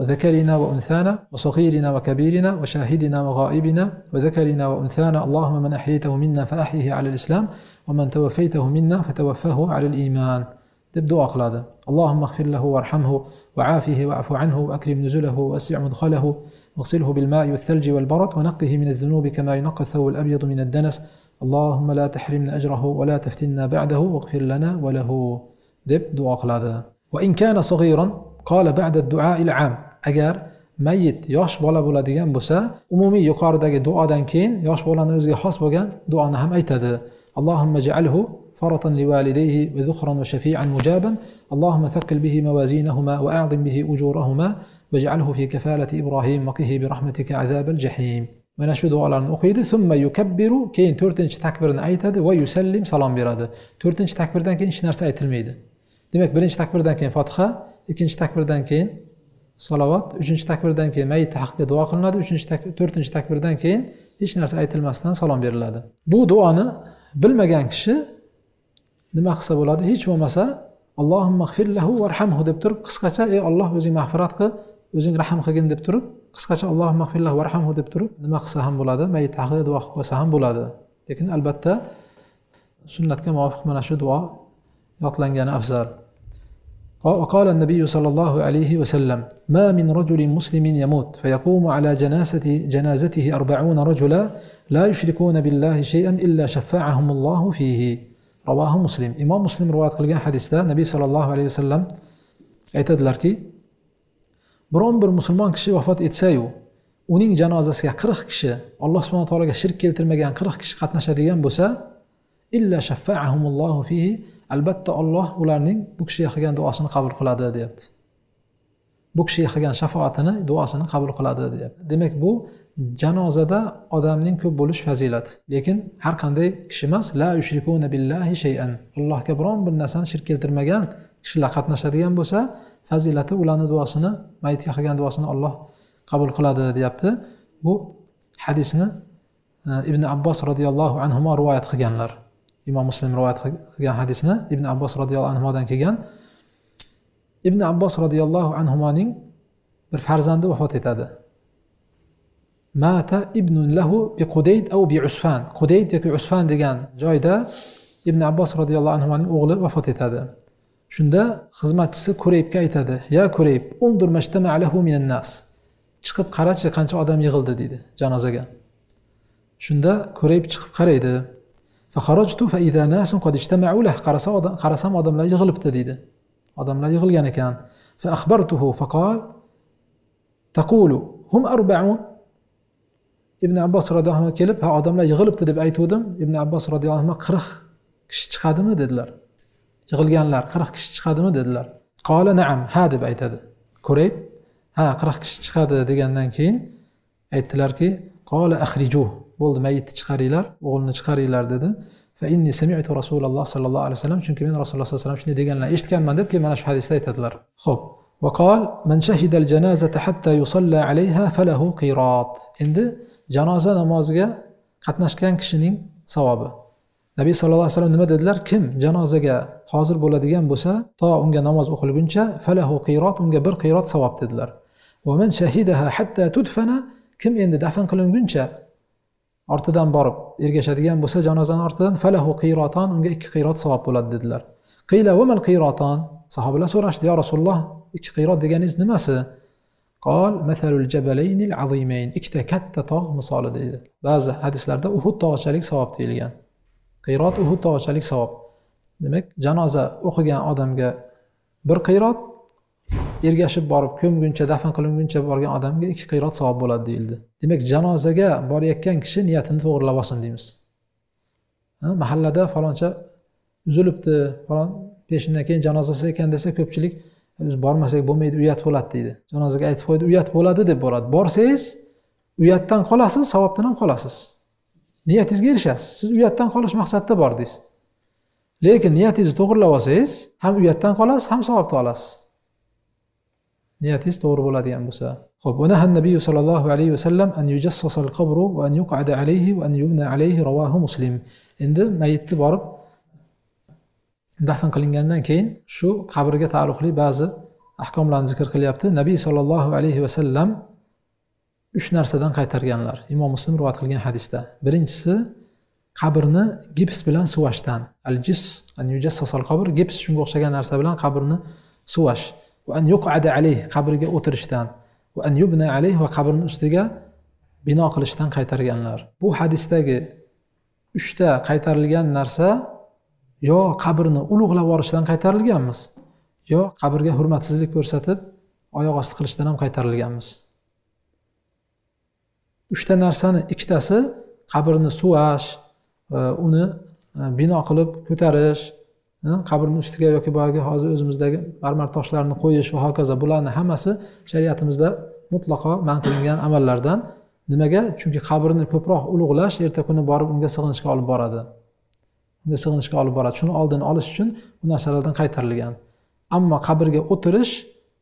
وذكرنا وأنثانا وصغيرنا وكبيرنا وشاهدنا وغائبنا وذكرنا وأنثانا اللهم من أحييته منا فأحيه على الإسلام ومن توفيته منا فتوفاه على الإيمان تبدو أقلاده اللهم اغفر له وارحمه وعافه واعف عنه وأكرم نزله ووسع مدخله واغسله بالماء والثلج والبرد ونقه من الذنوب كما ينقى الثوب الابيض من الدنس اللهم لا تحرمنا اجره ولا تفتنا بعده واغفر لنا وله دب دعاء وان كان صغيرا قال بعد الدعاء العام اجار ميت يوش بولا بولا ديان بوسا عمومي يقار داقي دعاء دان كين يوش بولا نوزي خاص بوغان دعاء نهم اللهم اجعله فرطا لوالديه وذخرا وشفيعا مجابا اللهم ثقل به موازينهما واعظم به اجورهما واجعله في كفالة إبراهيم وقه برحمتك عذاب الجحيم mana shu duolarni o'qiydi summa yukabbiru keyin to'rtinchi takbirni aytadi va yusallim salom beradi to'rtinchi takbirdan keyin hech narsa aytilmaydi demak birinchi takbirdan keyin fotiha ikkinchi takbirdan keyin salovat uchinchi takbirdan keyin mayit haqqa duo qilinadi uchinchi to'rtinchi takbirdan keyin hech narsa aytilmasdan salom beriladi bu duoni bilmagan kishi nima qilsa bo'ladi hech bo'lmasa allohim mag'firlahu varhamhu deb turib qisqacha ey olloh o'zing mag'firat qil o'zing rahm qilgin deb turib qisqacha alloh mag'firlah varhamhu deb turib nima qilsa ham bo'ladi mayit haqida duo qilib qo'ysa ham bo'ladi lekin albatta sunnatga muvofiq mana shu duo yodlangani afzal وقال النبي صلى الله عليه وسلم ما من رجل مسلم يموت فيقوم على جنازة جنازته أربعون رجلا لا يشركون بالله شيئا إلا شفعهم الله فيه رواه مسلم إمام مسلم رواية قلقان حديثة النبي صلى الله عليه وسلم aytadilarki biron bir musulmon kishi vafot etsayu uning janozasiga qirq kishi alloh subhana taologa shirk keltirmagan qirq kishi qatnashadigan bo'lsa illa shaffaahumullohu fihi albatta olloh ularning bu kishiga qilgan duosini qabul qiladi deyapti bu kishiga qilgan shafoatini duosini qabul qiladi deyapti demak bu janozada odamning ko'p bo'lish fazilati lekin har qanday kishi emas la yushrikuna billahi shayan allohga biron bir narsani shirk keltirmagan kishilar qatnashadigan bo'lsa fazilati ularni duosini mayitga qilgan duosini olloh qabul qiladi deyapti bu hadisni e, ibn abbos roziyallohu anhu rivoyat qilganlar imom muslim rivoyat qilgan hadisni ibn abbos roziyallohu anhudan kelgan ibn abbos roziyallohu anhuning bir farzandi vafot etadi mata ibnun lahu bi qudayd au bi usfan qudayd yoki usfan degan joyda ibn abbos roziyallohu anhuning o'g'li vafot etadi shunda xizmatchisi kurayibga aytadi ya kurayib chiqib qarachi qancha odam yig'ildi deydi janozaga shunda kurayib chiqib qaraydi qarasa qarasam odamlar yig'ilibdi deydi odamlar yig'ilgan ekan hum arbaun ibn abbos roziyallohu anhu kelib ha odamlar yig'ilibdi deb aytuvdim ibn abbos roziyallohu anhu qirq kishi chiqadimi dedilar yig'ilganlar qirq kishi chiqadimi dedilar qola naam ha deb aytadi ko'ray ha qirq kishi chiqadi degandan keyin aytdilarki qola ahriju bo'ldi mayitni chiqaringlar o'g'ilni chiqaringlar dedi فإني inni samitu rasululloh sallallohu alayhi vasallam chunki men rasululloh sallallohu alayhi vasallam shunday deganlarni eshitganman deb keyin mana shu hadisda aytadilar ho'p وقال من شهد الجنازة حتى يصلى عليها فله قيراط endi janoza namoziga qatnashgan kishining savobi nabiy sallallohu alayhi vasallam nima dedilar kim janozaga hozir bo'ladigan bo'lsa to unga namoz o'qilguncha falahu qiyrot unga bir qiyrot savob dedilar shahidaha hatta tudfana kim endi dafn qilinguncha ortidan borib ergashadigan bo'lsa janozani ortidan falahu qiyroton unga ikki qiyrot savob bo'ladi dedilar qiyla vamal qiyroton sahobalar so'rashdi yo rasululloh ikki qiyrot deganingiz nimasi qol masalul jabalaynil azimayn ikkita katta tog' misoli deydi ba'zi hadislarda uhud tog'chalik savob deyilgan qiyrot uhud tog'achalik savob demak janoza o'qigan odamga bir qiyrot ergashib borib ko'mguncha dafn qilinguncha borgan odamga ikki qiyrot savob bo'ladi deyildi demak janozaga borayotgan kishi niyatini to'g'irlab olsin deymiz mahallada faloncha uzilibdi falon peshindan keyin janozasi ekan desa ko'pchilik biz bormasak bo'lmaydi uyat bo'ladi deydi janozaga aytib qo'ydi uyat bo'ladi deb boradi borsangiz uyatdan qolasiz savobdan ham qolasiz niyatingizga erishasiz siz uyatdan qolish maqsadida bordingiz lekin niyatingizni to'g'irlab olsangiz ham uyatdan qolasiz ham savobni olasiz niyatingiz to'g'ri bo'ladigan bo'lsa ho'p ونهى النبي صلى الله عليه al qabru va an yuqada alayhi va an يبنى alayhi rawahu muslim endi mayitni borib dafn qilingandan keyin shu qabrga taalluqli ba'zi ahkomlarni zikr qilyapti nabiy sollallohu alayhi vasallam uch narsadan qaytarganlar imom muslim rivoyat qilgan hadisda birinchisi qabrni gips bilan suvashdan al jis an al qabr gips shunga o'xshagan narsa bilan qabrni suvash va an yuqada alayh qabrga o'tirishdan va an yubna alayh va qabrni ustiga bino qilishdan qaytarganlar bu hadisdagi uchta qaytarilgan narsa yo qabrni ulug'lab yuborishdan qaytarilganmiz yo qabrga hurmatsizlik ko'rsatib oyoq osti qilishdan ham qaytarilganmiz uchta narsani ikkitasi qabrni suvash e, uni e, bino qilib ko'tarish e, qabrni ustiga yoki boyagi hozir o'zimizdagi marmar toshlarni qo'yish va hokazo bularni hammasi shariatimizda mutlaqo man qilingan amallardan nimaga chunki qabrni ko'proq ulug'lash erta kuni borib unga sig'inishga olib boradi unga sig'inishga olib boradi shuni oldini olish uchun bu narsalardan qaytarilgan ammo qabrga o'tirish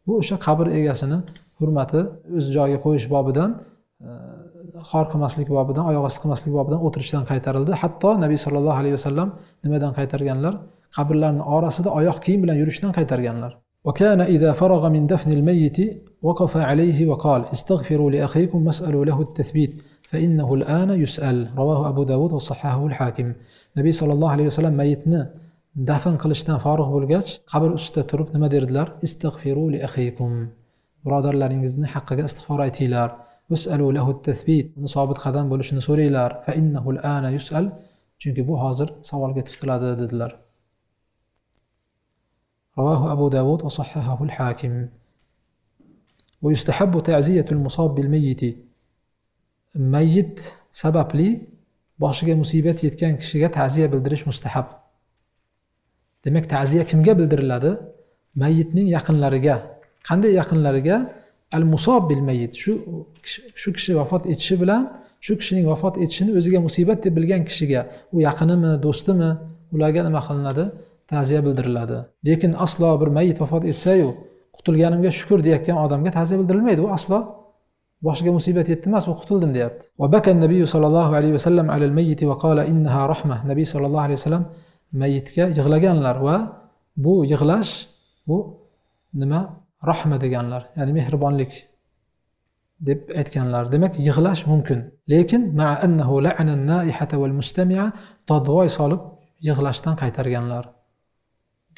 bu o'sha qabr egasini hurmati o'z joyiga qo'yish bobidan xor qilmaslik bobidan oyoq osti qilmaslik bobidan o'tirishdan qaytarildi hatto nabiy sollallohu alayhi vasallam nimadan qaytarganlar qabrlarni orasida oyoq kiyim bilan yurishdan qaytarganlar وكان إذا فرغ من دفن الميت وقف عليه وقال استغفروا لأخيكم واسألوا له التثبيت فإنه الآن يسأل رواه أبو داود وصححه الحاكم نبي صلى الله عليه وسلم ميتنا دفن قلشتان فارغ بولغاچ قبر أستة نما استغفروا لأخيكم برادرلارنgizni haqqiga istig'for aytinglar vasalu lahu tasbit uni sobit qadam bo'lishini so'ranglar fa innahu ana yusal chunki bu hozir savolga tutiladi dedilar rawahu abu رواه أبو داود وصححه الحاكم ويستحب تعزية المصاب بالميت ميت سبب sababli boshiga musibat yetgan kishiga ta'ziya bildirish mustahab demak ta'ziya kimga bildiriladi mayitning yaqinlariga qanday yaqinlariga al musob bil mayit shu shu kishi vafot etishi bilan shu kishining vafot etishini o'ziga musibat deb bilgan kishiga u yaqinimi do'stimi ularga nima qilinadi ta'ziya bildiriladi lekin aslo bir mayit vafot etsayu qutulganimga shukur deyayotgan odamga ta'ziya bildirilmaydi u aslo boshiga musibat yetdi emas u qutuldim deyapti va bakan nabiy sollallohu alayhi vasallam alal mayyiti va qala innaha rahma nabiy sollallohu alayhi vasallam mayitga yig'laganlar va bu yig'lash bu nima rahma deganlar ya'ni mehribonlik deb aytganlar demak yig'lash mumkin lekin dodvoy solib yig'lashdan qaytarganlar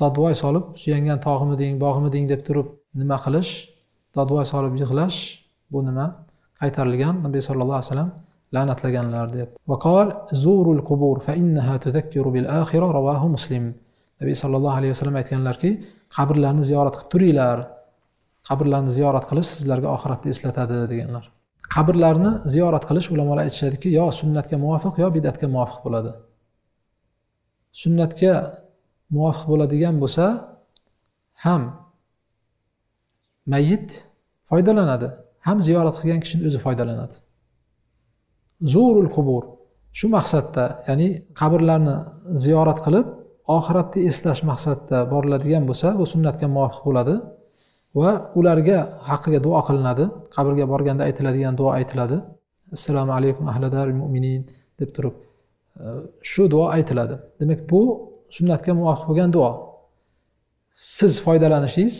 dodvoy solib suyangan tog'imiding bog'imiding deb turib nima qilish dodvoy solib yig'lash bu nima qaytarilgan nabiy sallallohu alayhi vasallam la'natlaganlar deb vaqol zurul qubur fa innaha bil muslim nabiy sallallohu alayhi vasallam aytganlarki qabrlarni ziyorat qilib turinglar qabrlarni ziyorat qilish sizlarga oxiratni eslatadi deganlar qabrlarni ziyorat qilish ulamolar aytishadiki yo sunnatga muvofiq yo bidatga muvofiq bo'ladi sunnatga muvofiq bo'ladigan bo'lsa ham mayit foydalanadi ham ziyorat qilgan kishini o'zi foydalanadi zurul qubur shu maqsadda ya'ni qabrlarni ziyorat qilib oxiratni eslash maqsadida boriladigan bo'lsa bu sunnatga muvofiq bo'ladi va ularga haqqiga duo qilinadi qabrga borganda aytiladigan duo aytiladi assalomu alaykum ahladar mo'minin deb turib e, shu duo aytiladi demak bu sunnatga muvofiq bo'lgan duo siz foydalanishingiz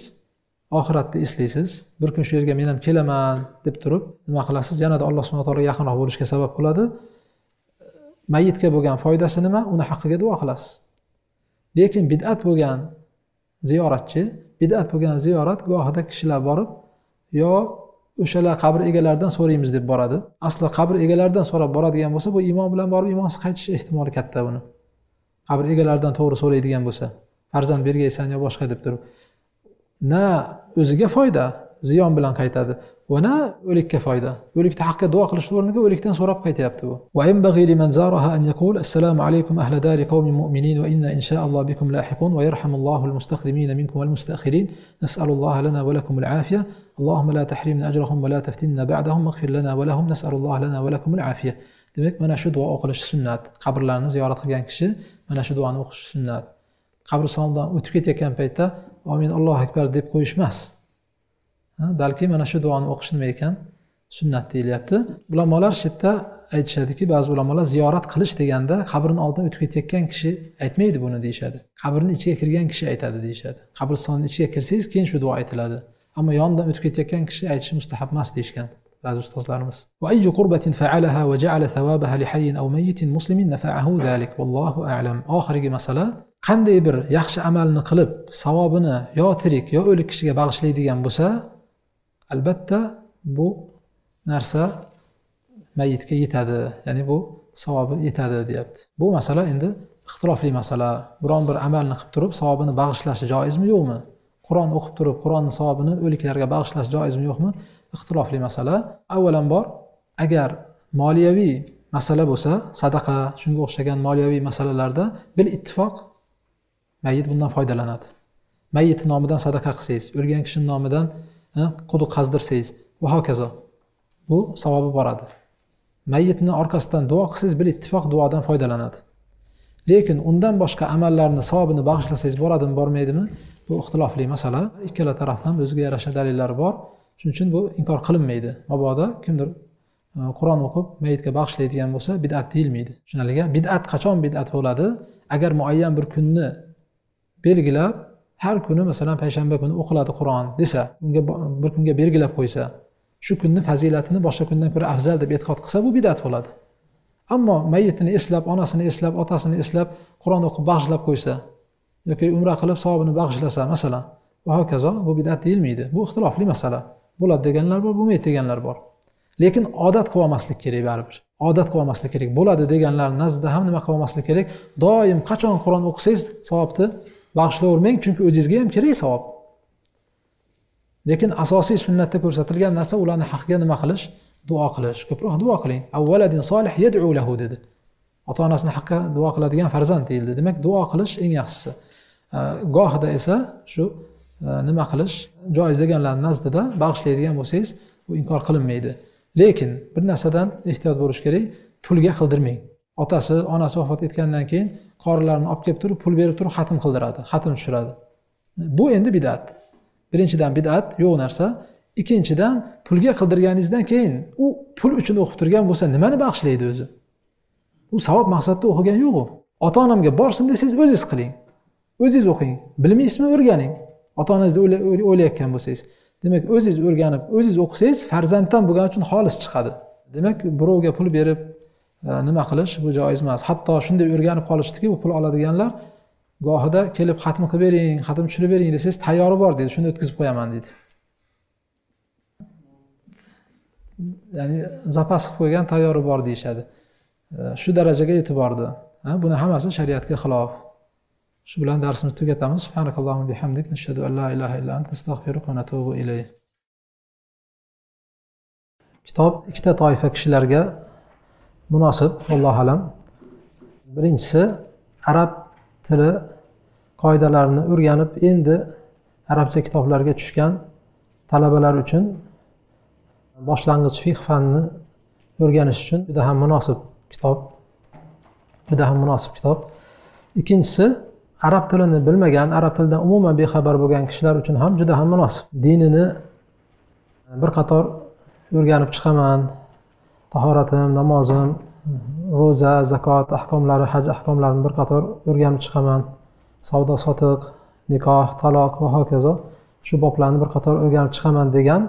oxiratni eslaysiz bir kun shu yerga men ham kelaman deb turib nima qilasiz yanada alloh subhana taologa yaqinroq bo'lishga sabab bo'ladi e, mayitga bo'lgan foydasi nima uni haqqiga duo qilasiz lekin bid'at bo'lgan ziyoratchi bidat bo'lgan ziyorat gohida kishilar borib yo o'shalar qabr egalaridan so'raymiz deb boradi aslo qabr egalaridan so'rab boradigan bo'lsa bu iymon bilan borib iymonsiz qaytish ehtimoli katta buni qabr egalaridan to'g'ri so'raydigan bo'lsa farzand bergaysan yo boshqa deb turib na o'ziga foyda ziyon bilan qaytadi وانا وليك كفايدة وليك تحقق دواق لشغلنك وليك تنصر ابقى تيابتو وينبغي لمن زارها ان يقول السلام عليكم اهل دار قوم مؤمنين وانا ان شاء الله بكم لاحقون ويرحم الله المستخدمين منكم والمستاخرين نسال الله لنا ولكم العافيه اللهم لا تحرمنا اجرهم ولا تفتنا بعدهم واغفر لنا ولهم نسال الله لنا ولكم العافيه demak mana shu duo o'qilishi sunnat qabrlarni ziyorat qilgan kishi mana shu duoni o'qishi sunnat qabristondan o'tib ketayotgan paytda omin allohu akbar deb qo'yish emas balki mana shu duoni o'qish nima ekan sunnat deyilyapti ulamolar shu yerda aytishadiki ba'zi ulamolar ziyorat qilish deganda qabrni oldidan o'tib ketayotgan kishi aytmaydi buni deyishadi qabrni ichiga kirgan kishi aytadi deyishadi qabristonni ichiga kirsangiz keyin shu duo aytiladi ammo yonidan o'tib ketayotgan kishi aytishi mustahab emas deyishgan ba'zi ustozlarimiz وأي قربة فعلها وجعل ثوابها لحي أو ميت مسلم نفعه ذلك والله أعلم oxirgi masala qanday bir yaxshi amalni qilib savobini yo tirik yo o'lik kishiga bag'ishlaydigan bo'lsa albatta bu narsa mayitga yetadi ya'ni bu savobi yetadi deyapti bu masala endi ixtilofli masala biron bir amalni qilib turib savobini bag'ishlashi joizmi yo'qmi qur'on o'qib turib qur'onni savobini o'liklarga bag'ishlash joizmi yo'qmi ixtilofli masala avvalambor agar moliyaviy masala bo'lsa sadaqa shunga o'xshagan moliyaviy masalalarda bil ittifoq mayit bundan foydalanadi mayit nomidan sadaqa qilsangiz o'lgan kishini nomidan quduq qazdirsangiz va hokazo bu savobi boradi mayitni orqasidan duo qilsangiz bir ittifoq duodan foydalanadi lekin undan boshqa amallarni savobini bag'ishlasangiz boradimi bormaydimi bu ixtilofli masala ikkala tarafdan o'ziga yarasha dalillari bor shuning uchun bu inkor qilinmaydi mabodo kimdir e, qur'on o'qib mayitga bag'ishlaydigan bo'lsa bid'at deyilmaydi tushunarlika bid'at qachon bid'at bo'ladi agar muayyan bir kunni belgilab har kuni masalan payshanba kuni o'qiladi qur'on desa unga bir kunga belgilab qo'ysa shu kunni fazilatini boshqa kundan ko'ra afzal deb e'tiqod qilsa bu bidat bo'ladi ammo mayitini eslab onasini eslab otasini eslab qur'on o'qib bag'ishlab qo'ysa yoki umra qilib savobini bag'ishlasa masalan va hokazo bu bidat deyilmaydi bu ixtilofli masala bo'ladi deganlar bor bo'lmaydi deganlar bor lekin odat qilib olmaslik kerak baribir odat qilib olmaslik kerak bo'ladi deganlar nazdida ham nima qilib olmaslik kerak doim qachon qur'on o'qisangiz savobni bag'ishlayvermang chunki o'zingizga ham kerak savob lekin asosiy sunnatda ko'rsatilgan narsa ularni haqiga nima qilish duo qilish ko'proq duo qiling avvaladin solih yadu lahu dedi ota onasini haqqa duo qiladigan farzand deyildi demak duo qilish eng yaxshisi gohida esa shu e, nima qilish joiz deganlarni nazdida bag'ishlaydigan bo'lsangiz bu inkor qilinmaydi lekin bir narsadan ehtiyot bo'lish kerak pulga qildirmang otasi onasi vafot etgandan keyin qorilarni olib kelib turib pul berib turib xatm qildiradi xatm tushiradi bu endi bidat birinchidan bidat yo'q narsa ikkinchidan pulga qildirganingizdan keyin u pul uchun o'qib turgan bo'lsa nimani bag'ishlaydi o'zi u savob maqsadda o'qigan yo'q u ota onamga borsin desangiz o'zingiz qiling o'zingiz o'qing bilmaysizmi o'rganing ota onangizni o'ylayotgan bo'lsangiz demak o'zingiz o'rganib o'zingiz o'qisangiz farzanddan bo'lgani uchun xolis chiqadi demak birovga pul berib nima qilish bu joiz emas hatto shunday o'rganib qolishdiki bu pul oladiganlar gohida kelib xatm qilib bering xatm tushirib bering desangiz tayyori bor deydi shuni o'tkazib qo'yaman deydi ya'ni zapas qilib qo'ygan tayyori bor deyishadi shu darajaga yetib bordi buni hammasi shariatga xilof shu bilan darsimizni tugatamiz bihamdik nashhadu an la ilaha illa ant astag'firuka va natubu kitob ikkita toifa kishilarga munosib allohu alam birinchisi arab tili qoidalarini o'rganib endi arabcha kitoblarga tushgan talabalar uchun boshlang'ich fih fanni o'rganish uchun juda ham munosib kitob juda ham munosib kitob ikkinchisi arab tilini bilmagan arab tilidan umuman bexabar bo'lgan kishilar uchun ham juda ham munosib dinini bir qator o'rganib chiqaman tahoratim namozim ro'za zakot ahkomlari haj ahkomlarini bir qator o'rganib chiqaman savdo sotiq nikoh taloq va hokazo shu boblarni bir qator o'rganib chiqaman degan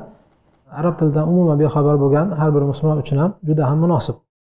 arab tilidan umuman bexabar bo'lgan har bir musulmon uchun ham juda ham munosib